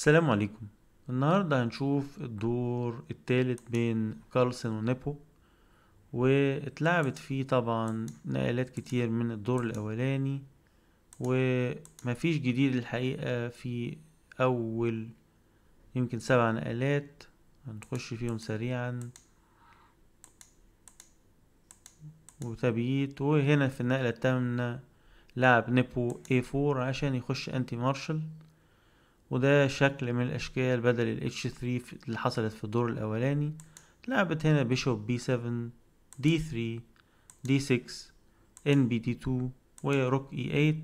السلام عليكم النهاردة هنشوف الدور الثالث بين كارلسن ونيبو واتلعبت فيه طبعا نقلات كتير من الدور الأولاني ومفيش جديد الحقيقة في أول يمكن سبع نقلات هنخش فيهم سريعا وتبييت وهنا في النقلة التامنة لعب نيبو A4 عشان يخش أنتي مارشال وده شكل من الاشكال بدل ال h3 اللي حصلت في الدور الاولاني لعبت هنا بيشوب b7 d3 d6 nbt2 وروك e8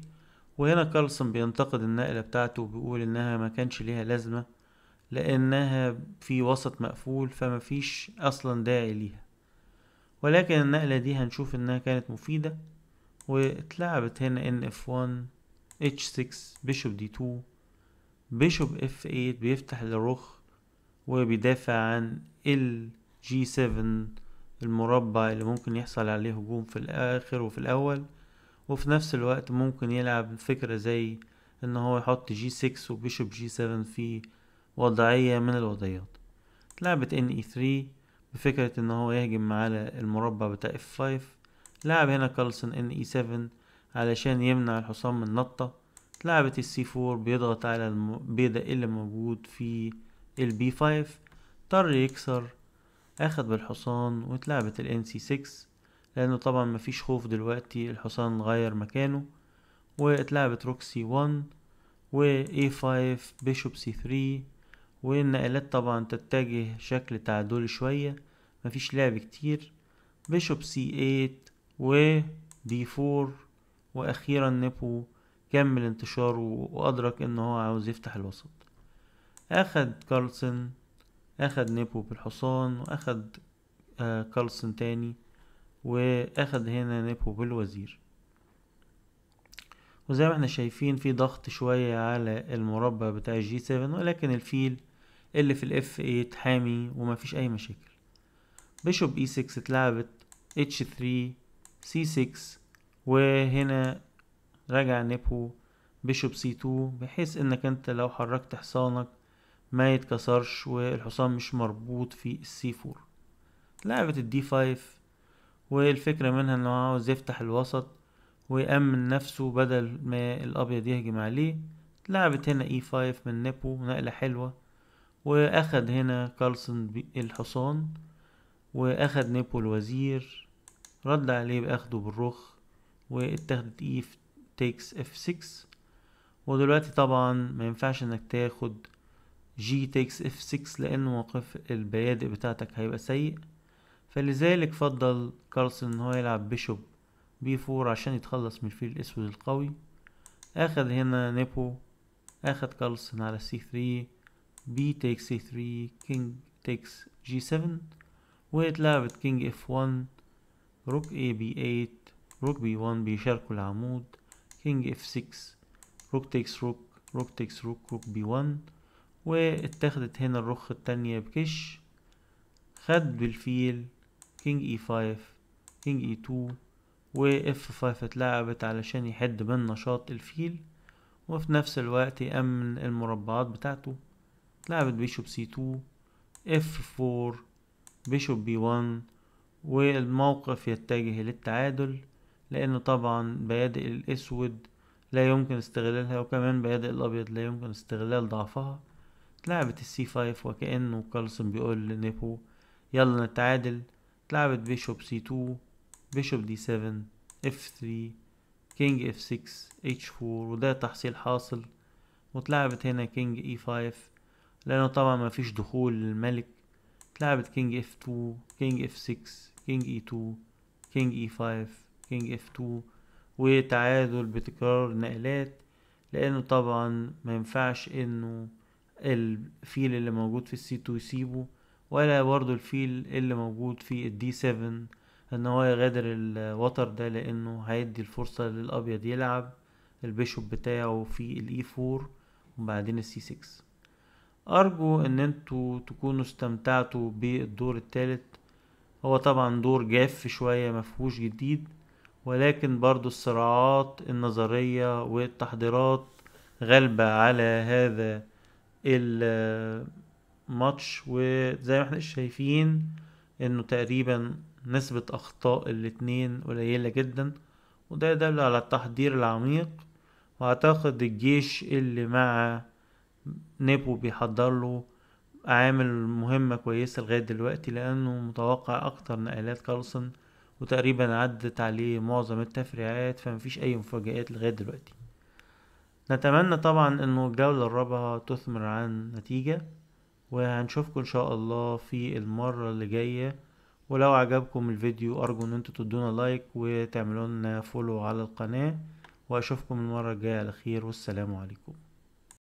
وهنا كارلسون بينتقد النقله بتاعته وبيقول انها ما كانش ليها لازمه لانها في وسط مقفول فما فيش اصلا داعي ليها ولكن النقله دي هنشوف انها كانت مفيده واتلعبت هنا ان 1 h6 بيشوب d2 بيشوب اف 8 بيفتح الرخ وبيدافع عن ال جي 7 المربع اللي ممكن يحصل عليه هجوم في الاخر وفي الاول وفي نفس الوقت ممكن يلعب فكرة زي ان هو يحط جي 6 وبيشوب جي 7 في وضعية من الوضعيات لعبة ان اي 3 بفكرة ان هو يهجم على المربع بتاع اف 5 لعب هنا كارلسون ان اي 7 علشان يمنع الحصان من نطة لعبة السي 4 بيضغط على البيضة إيه اللي موجود في البي 5 اضطر يكسر اخد بالحصان واتلعبت الان سي 6 لانه طبعا مفيش خوف دلوقتي الحصان غير مكانه واتلعبت روك سي 1 و اي 5 بيشوب سي 3 والنقلات طبعا تتجه شكل تعادلي شوية مفيش لعب كتير بيشوب سي 8 و دي 4 واخيرا نبو كمل انتشاره وأدرك إن هو عاوز يفتح الوسط أخد كارلسن أخد نيبو بالحصان وأخد آه كارلسن تاني وأخد هنا نيبو بالوزير وزي ما احنا شايفين في ضغط شوية على المربع بتاع الجي 7 ولكن الفيل اللي في الاف 8 حامي ومفيش اي مشاكل بيشوب اي e 6 اتلعبت اتش 3 سي 6 وهنا راجع نبو بشوب سي تو بحيث انك انت لو حركت حصانك ما يتكسرش والحصان مش مربوط في السي فور لعبة الدي فايف والفكرة منها انه عاوز يفتح الوسط ويأمن نفسه بدل ما الابيض يهجم عليه لعبت هنا اي e فايف من نيبو نقلة حلوة واخد هنا كارلسون الحصان واخد نيبو الوزير رد عليه باخده بالرخ واتخذت اي e takes f6 ودلوقتي طبعا ما ينفعش انك تاخد g takes f6 لان موقف البيادئ بتاعتك هيبقى سيء فلذلك فضل كارلسون ان هو يلعب بيشوب b4 عشان يتخلص من الفيل الاسود القوي اخد هنا نيبو اخد كارلسون على c3 b takes c3 king takes g7 واتلعبت كينج f1 روك a b8 روك b1 بيشاركوا العمود كينج اف 6 روك تيكس روك روك تيكس روك روك بي 1 واتخذت هنا الرخ التانية بكش خد بالفيل كينج اي 5 كينج اي 2 واف 5 اتلعبت علشان يحد من نشاط الفيل وفي نفس الوقت يأمن المربعات بتاعته لعبت بيشوب سي 2 اف 4 بيشوب بي 1 والموقف يتجه للتعادل لان طبعا بيادئ الأسود لا يمكن استغلالها وكمان بيادئ الأبيض لا يمكن استغلال ضعفها اتلعبت السي فايف وكأنه كارلسون بيقول لنيبو يلا نتعادل اتلعبت بيشوب سي تو بيشوب دي سيفن اف ثري كينج اف سيكس اتش فور وده تحصيل حاصل واتلعبت هنا كينج اي e فايف لأنه طبعا مفيش دخول للملك اتلعبت كينج اف تو كينج اف سيكس كينج اي e تو كينج اي e فايف كينج اف 2 وتعادل بتكرار نقلات لانه طبعا ما ينفعش انه الفيل اللي موجود في السي 2 يسيبه ولا برضو الفيل اللي موجود في الدي 7 ان هو يغادر الوتر ده لانه هيدي الفرصه للابيض يلعب البيشوب بتاعه في الاي 4 e وبعدين السي 6 ارجو ان انتوا تكونوا استمتعتوا بالدور الثالث هو طبعا دور جاف شويه مفهوش جديد ولكن برضو الصراعات النظرية والتحضيرات غالبة على هذا الماتش وزي ما احنا شايفين انه تقريبا نسبة اخطاء الاتنين قليلة جدا وده يدل على التحضير العميق واعتقد الجيش اللي مع نيبو بيحضر له عامل مهمة كويسة لغاية دلوقتي لأنه متوقع أكتر نقلات كارلسون وتقريبا عدت عليه معظم التفريعات فمفيش أي مفاجآت لغاية دلوقتي نتمنى طبعا انه الجولة الرابعة تثمر عن نتيجة وهنشوفكم ان شاء الله في المرة اللي جاية ولو عجبكم الفيديو ارجو ان انتوا تدونا لايك وتعملونا فولو على القناة واشوفكم المرة الجاية على خير والسلام عليكم